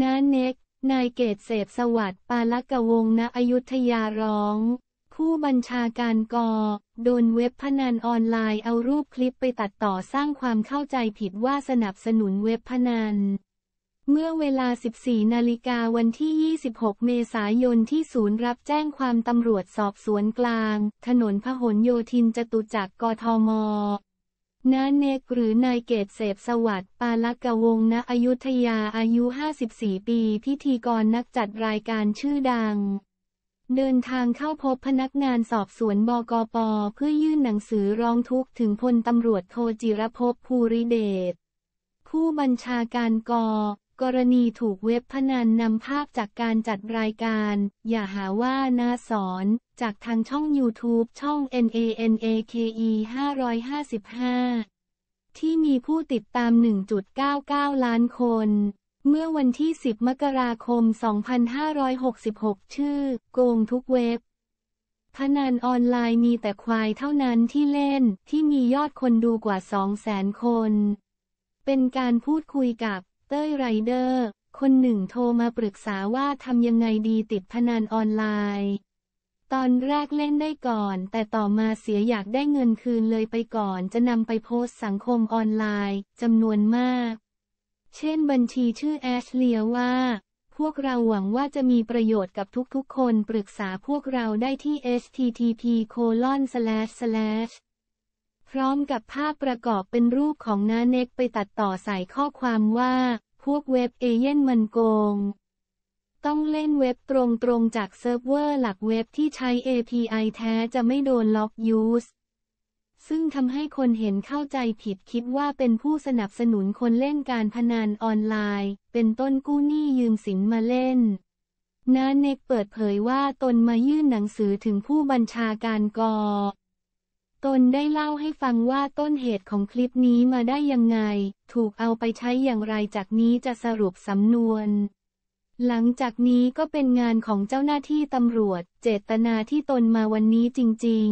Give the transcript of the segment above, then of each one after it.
น้าเน็กนายเกตเสพสวัสดิ์ปาลกวงณอยุธยาร้อง ผู้บัญชาการกอโดนเว็บพนันออนไลน์เอารูปคลิปไปตัดต่อสร้างความเข้าใจผิดว่าสนับสนุนเว็บพนัน เมื่อเวลา 14 นาฬิกาวันที่ 26 เมษายนที่ศูนย์รับแจ้งความตำรวจสอบสวนกลาง ถนนพหลโยธินจตุจักรกทมนาเนกหรือนายเกตเสพสวัสดิ์ปาลกวงณอยุธยาอายุ 54 ปีพิธีกรนักจัดรายการชื่อดัง เดินทางเข้าพบพนักงานสอบสวนบกปเพื่อยื่นหนังสือร้องทุกข์ ถึงพลตำรวจโทจิรภพภูริเดชผู้บัญชาการกกรณีถูกเว็บพนันนำภาพจากการจัดรายการ อย่าหาว่านาสอน จากทางช่อง YouTube ช่อง NANAKE 555 ที่มีผู้ติดตาม 1.99 ล้านคน เมื่อวันที่ 10 มกราคม 2566 ชื่อ โกงทุกเว็บ พนันออนไลน์มีแต่ควายเท่านั้นที่เล่นที่มียอดคนดูกว่า2 0 0 0 0 0คน เป็นการพูดคุยกับเต้ยไรเดอร์คนหนึ่งโทรมาปรึกษาว่าทำยังไงดีติดพนันออนไลน์ ตอนแรกเล่นได้ก่อน แต่ต่อมาเสียอยากได้เงินคืนเลยไปก่อนจะนำไปโพสต์สังคมออนไลน์จำนวนมาก เช่นบัญชีชื่อแอชเลียว่า พวกเราหวังว่าจะมีประโยชน์กับทุกๆคนปรึกษาพวกเราได้ที่ http:// s พร้อมกับภาพประกอบเป็นรูปของน้าเน็กไปตัดต่อใส่ข้อความว่า พวกเว็บเอเย่นมันโกง ต้องเล่นเว็บตรงๆจากเซิร์ฟเวอร์หลักเว็บที่ใช้ API แท้จะไม่โดนล็อกยูสซึ่งทำให้คนเห็นเข้าใจผิดคิดว่าเป็นผู้สนับสนุนคนเล่นการพนันออนไลน์ เป็นต้นกู้หนี้ยืมสินมาเล่นน้าเน็กเปิดเผยว่าตนมายื่นหนังสือถึงผู้บัญชาการกอตนได้เล่าให้ฟังว่าต้นเหตุของคลิปนี้มาได้ยังไง ถูกเอาไปใช้อย่างไร จากนี้จะสรุปสำนวน หลังจากนี้ก็เป็นงานของเจ้าหน้าที่ตำรวจ เจตนาที่ตนมาวันนี้จริง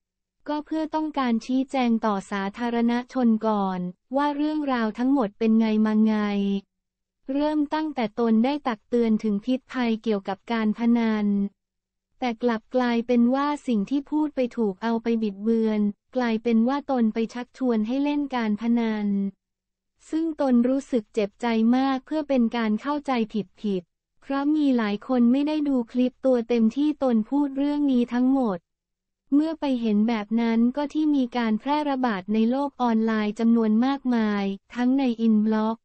ๆ ก็เพื่อต้องการชี้แจงต่อสาธารณชนก่อน ว่าเรื่องราวทั้งหมดเป็นไงมาไง เริ่มตั้งแต่ตนได้ตักเตือนถึงพิษภัยเกี่ยวกับการพนันแต่กลับกลายเป็นว่าสิ่งที่พูดไปถูกเอาไปบิดเบือน กลายเป็นว่าตนไปชักชวนให้เล่นการพนันซึ่งตนรู้สึกเจ็บใจมากเพื่อเป็นการเข้าใจผิดผิด เพราะมีหลายคนไม่ได้ดูคลิปตัวเต็มที่ตนพูดเรื่องนี้ทั้งหมด เมื่อไปเห็นแบบนั้นก็ที่มีการแพร่ระบาดในโลกออนไลน์จำนวนมากมาย ทั้งในอินบล็อก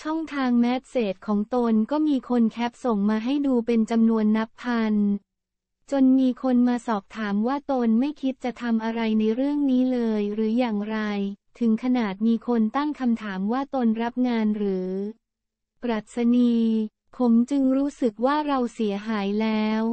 ช่องทางแมสเซจของตนก็มีคนแคปส่งมาให้ดูเป็นจำนวนนับพันจนมีคนมาสอบถามว่าตนไม่คิดจะทำอะไรในเรื่องนี้เลยหรืออย่างไร ถึงขนาดมีคนตั้งคำถามว่าตนรับงานหรือ ปรัชนี ผมจึงรู้สึกว่าเราเสียหายแล้ว